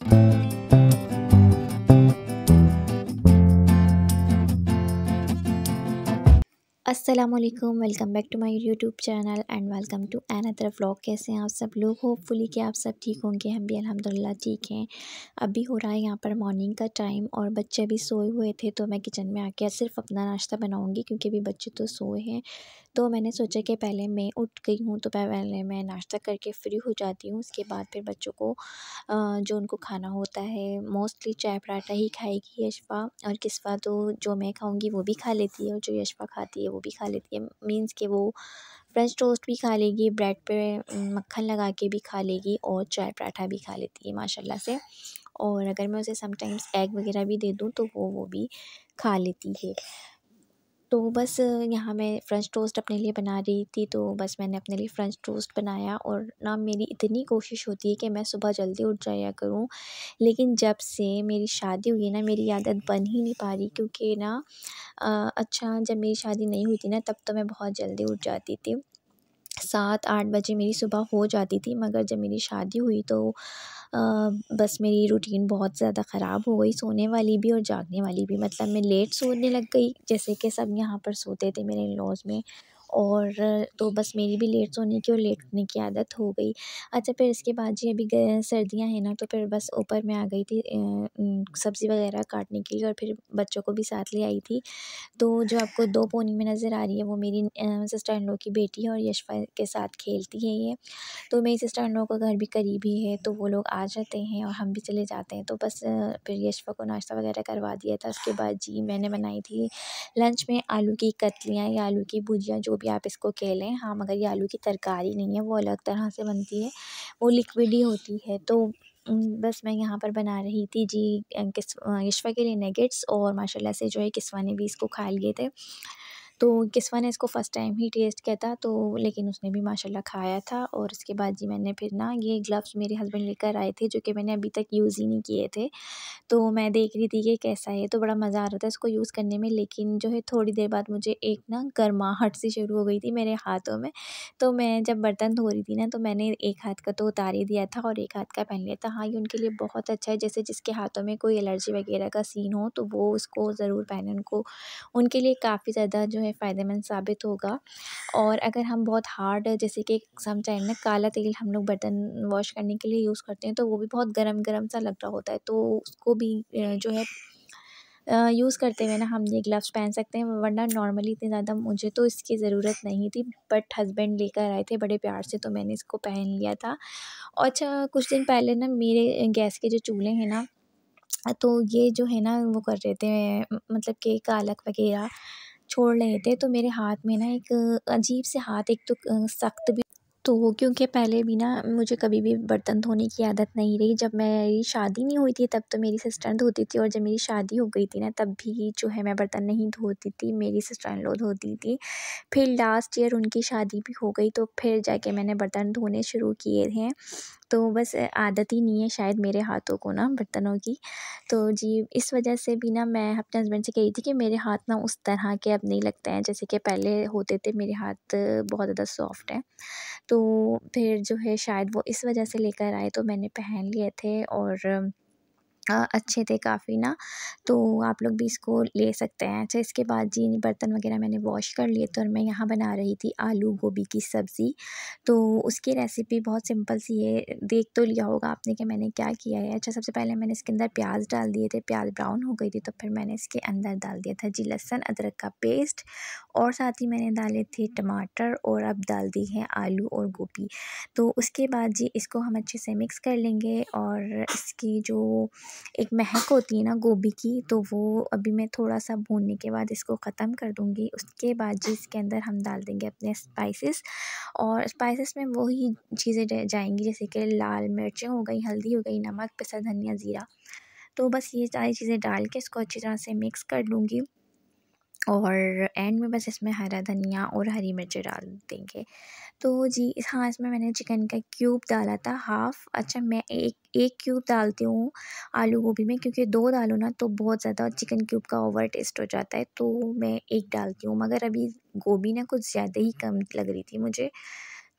Thank you. असलम welcome back to my YouTube channel and welcome to another vlog कैसे हैं आप सब लोग होपफुली कि आप सब ठीक होंगे हम भी अल्हम्दुलिल्लाह ठीक हैं अभी हो रहा है यहाँ पर मॉर्निंग का टाइम और बच्चे अभी सोए हुए थे तो मैं किचन में आके सिर्फ अपना नाश्ता बनाऊँगी क्योंकि अभी बच्चे तो सोए हैं तो मैंने सोचा कि पहले मैं उठ गई हूँ तो पहले मैं नाश्ता करके फ्री हो जाती हूँ उसके बाद फिर बच्चों को जो उनको खाना होता है मोस्टली चाय पराठा ही खाएगी यशपा और किसवा तो जो मैं खाऊँगी वो भी खा लेती है और जो यशपा खाती है वो भी खा लेती है मीन्स कि वो फ़्रेंच टोस्ट भी खा लेगी ब्रेड पे मक्खन लगा के भी खा लेगी और चाय पराठा भी खा लेती है माशाल्लाह से और अगर मैं उसे समटाइम्स एग वगैरह भी दे दूँ तो वो वो भी खा लेती है तो बस यहाँ मैं फ़्रेंच टोस्ट अपने लिए बना रही थी तो बस मैंने अपने लिए फ़्रेंच टोस्ट बनाया और ना मेरी इतनी कोशिश होती है कि मैं सुबह जल्दी उठ जाया करूँ लेकिन जब से मेरी शादी हुई है ना मेरी आदत बन ही नहीं पा रही क्योंकि ना अच्छा जब मेरी शादी नहीं हुई थी ना तब तो मैं बहुत जल्दी उठ जाती थी सात आठ बजे मेरी सुबह हो जाती थी मगर जब मेरी शादी हुई तो बस मेरी रूटीन बहुत ज़्यादा ख़राब हो गई सोने वाली भी और जागने वाली भी मतलब मैं लेट सोने लग गई जैसे कि सब यहाँ पर सोते थे मेरे इन लॉज़ में और तो बस मेरी भी लेट सोने की और लेट उठने की आदत हो गई अच्छा फिर इसके बाद जी अभी सर्दियाँ हैं ना तो फिर बस ऊपर मैं आ गई थी सब्ज़ी वगैरह काटने के लिए और फिर बच्चों को भी साथ ले आई थी तो जो आपको दो पोनी में नज़र आ रही है वो मेरी सिस्टर इन लॉ की बेटी है और यशफा के साथ खेलती है ये तो मेरी सिस्टर इन लॉ का घर भी करीब ही है तो वो लोग आ जाते हैं और हम भी चले जाते हैं तो बस फिर यशफा को नाश्ता वगैरह करवा दिया था उसके बाद जी मैंने बनाई थी लंच में आलू की कतलियाँ या आलू की भुजिया जो भी आप इसको कह लें हाँ मगर ये आलू की तरकारी नहीं है वो अलग तरह से बनती है वो लिक्विड ही होती है तो बस मैं यहाँ पर बना रही थी जी किस यशवा के लिए नगेट्स और माशाल्लाह से जो है किसवा ने भी इसको खा लिए थे तो किसवा ने इसको फ़र्स्ट टाइम ही टेस्ट किया था तो लेकिन उसने भी माशाल्लाह खाया था और उसके बाद जी मैंने फिर ना ये ग्लव्स मेरे हस्बैंड लेकर आए थे जो कि मैंने अभी तक यूज़ ही नहीं किए थे तो मैं देख रही थी कि कैसा है तो बड़ा मज़ा आ रहा था इसको यूज़ करने में लेकिन जो है थोड़ी देर बाद मुझे एक ना गर्माहट सी शुरू हो गई थी मेरे हाथों में तो मैं जब बर्तन धो रही थी ना तो मैंने एक हाथ का तो उतार ही दिया था और एक हाथ का पहन लिया था हाँ ये उनके लिए बहुत अच्छा है जैसे जिसके हाथों में कोई एलर्जी वगैरह का सीन हो तो वो उसको ज़रूर पहने उनको उनके लिए काफ़ी ज़्यादा जो है हमें फ़ायदेमंद साबित होगा और अगर हम बहुत हार्ड जैसे कि एग्ज़ाम टाइम में काला तेल हम लोग बर्तन वॉश करने के लिए यूज़ करते हैं तो वो भी बहुत गर्म गर्म सा लग रहा होता है तो उसको भी जो है यूज़ करते हुए ना हम ये ग्लव्स पहन सकते हैं वरना नॉर्मली इतने ज़्यादा मुझे तो इसकी ज़रूरत नहीं थी बट हस्बैंड लेकर आए थे बड़े प्यार से तो मैंने इसको पहन लिया था और अच्छा कुछ दिन पहले ना मेरे गैस के जो चूल्हे हैं ना तो ये जो है ना वो कर रहे थे मतलब कि कालक वगैरह छोड़ रहे थे तो मेरे हाथ में ना एक अजीब से हाथ एक तो सख्त भी तो क्योंकि पहले भी ना मुझे कभी भी बर्तन धोने की आदत नहीं रही जब मेरी शादी नहीं हुई थी तब तो मेरी सिस्टर धोती थी और जब मेरी शादी हो गई थी ना तब भी जो है मैं बर्तन नहीं धोती थी मेरी सिस्टर लो धोती थी फिर लास्ट ईयर उनकी शादी भी हो गई तो फिर जाके मैंने बर्तन धोने शुरू किए थे तो बस आदत ही नहीं है शायद मेरे हाथों को ना बर्तनों की तो जी इस वजह से भी ना मैं अपने हस्बैंड से कही थी कि मेरे हाथ ना उस तरह के अब नहीं लगते हैं जैसे कि पहले होते थे मेरे हाथ बहुत ज़्यादा सॉफ्ट हैं तो फिर जो है शायद वो इस वजह से लेकर आए तो मैंने पहन लिए थे और अच्छे थे काफ़ी ना तो आप लोग भी इसको ले सकते हैं अच्छा इसके बाद जी बर्तन वगैरह मैंने वॉश कर लिए तो और मैं यहाँ बना रही थी आलू गोभी की सब्ज़ी तो उसकी रेसिपी बहुत सिंपल सी है देख तो लिया होगा आपने कि मैंने क्या किया है अच्छा सबसे पहले मैंने इसके अंदर प्याज डाल दिए थे प्याज ब्राउन हो गई थी तो फिर मैंने इसके अंदर डाल दिया था जी लहसन अदरक का पेस्ट और साथ ही मैंने डाले थे टमाटर और अब डाल दी है आलू और गोभी तो उसके बाद जी इसको हम अच्छे से मिक्स कर लेंगे और इसकी जो एक महक होती है ना गोभी की तो वो अभी मैं थोड़ा सा भूनने के बाद इसको ख़त्म कर दूँगी उसके बाद जी इसके अंदर हम डाल देंगे अपने स्पाइसेस और स्पाइसेस में वही चीज़ें जाएंगी जैसे कि लाल मिर्चें हो गई हल्दी हो गई नमक पिसा धनिया ज़ीरा तो बस ये सारी चीज़ें डाल के इसको अच्छी तरह से मिक्स कर लूँगी और एंड में बस इसमें हरा धनिया और हरी मिर्च डाल देंगे तो जी हाँ इसमें मैंने चिकन का क्यूब डाला था हाफ़ अच्छा मैं एक एक क्यूब डालती हूँ आलू गोभी में क्योंकि दो डालो ना तो बहुत ज़्यादा चिकन क्यूब का ओवर टेस्ट हो जाता है तो मैं एक डालती हूँ मगर अभी गोभी ना कुछ ज़्यादा ही कम लग रही थी मुझे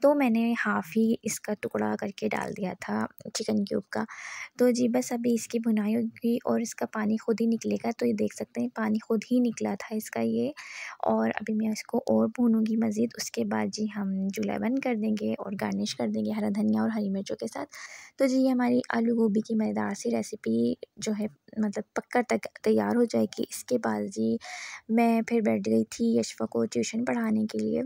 तो मैंने हाफ़ ही इसका टुकड़ा करके डाल दिया था चिकन क्यूब का तो जी बस अभी इसकी भुनाई होगी और इसका पानी खुद ही निकलेगा तो ये देख सकते हैं पानी खुद ही निकला था इसका ये और अभी मैं इसको और भूनूंगी मज़ीद उसके बाद जी हम चूल्हा बंद कर देंगे और गार्निश कर देंगे हरा धनिया और हरी मिर्चों के साथ तो जी ये हमारी आलू गोभी की मज़ेदार सी रेसिपी जो है मतलब पक्का तक तैयार हो जाएगी इसके बाद जी मैं फिर बैठ गई थी यशवा को ट्यूशन पढ़ाने के लिए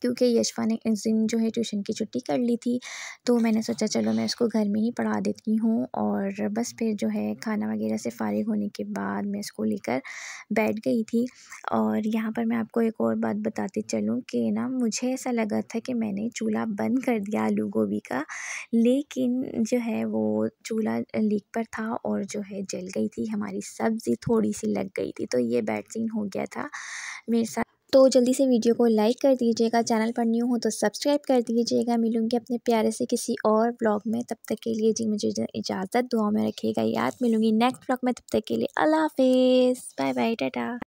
क्योंकि यशवा ने इस दिन जो है ट्यूशन की छुट्टी कर ली थी तो मैंने सोचा चलो मैं उसको घर में ही पढ़ा देती हूँ और बस फिर जो है खाना वगैरह से फारिग होने के बाद मैं इसको लेकर बैठ गई थी और यहाँ पर मैं आपको एक और बात बताती चलूँ कि ना मुझे ऐसा लगा था कि मैंने चूल्हा बंद कर दिया आलू गोभी का लेकिन जो है वो चूल्हा लीक पर था और जो है जल गई थी हमारी सब्ज़ी थोड़ी सी लग गई थी तो ये बैड सीन हो गया था मेरे साथ तो जल्दी से वीडियो को लाइक कर दीजिएगा चैनल पर न्यू हो तो सब्सक्राइब कर दीजिएगा मिलूंगी अपने प्यारे से किसी और ब्लॉग में तब तक के लिए जी मुझे इजाज़त दुआ में रखिएगा याद मिलूंगी नेक्स्ट ब्लॉग में तब तक के लिए अल्लाह हाफिज़ बाय बाय टाटा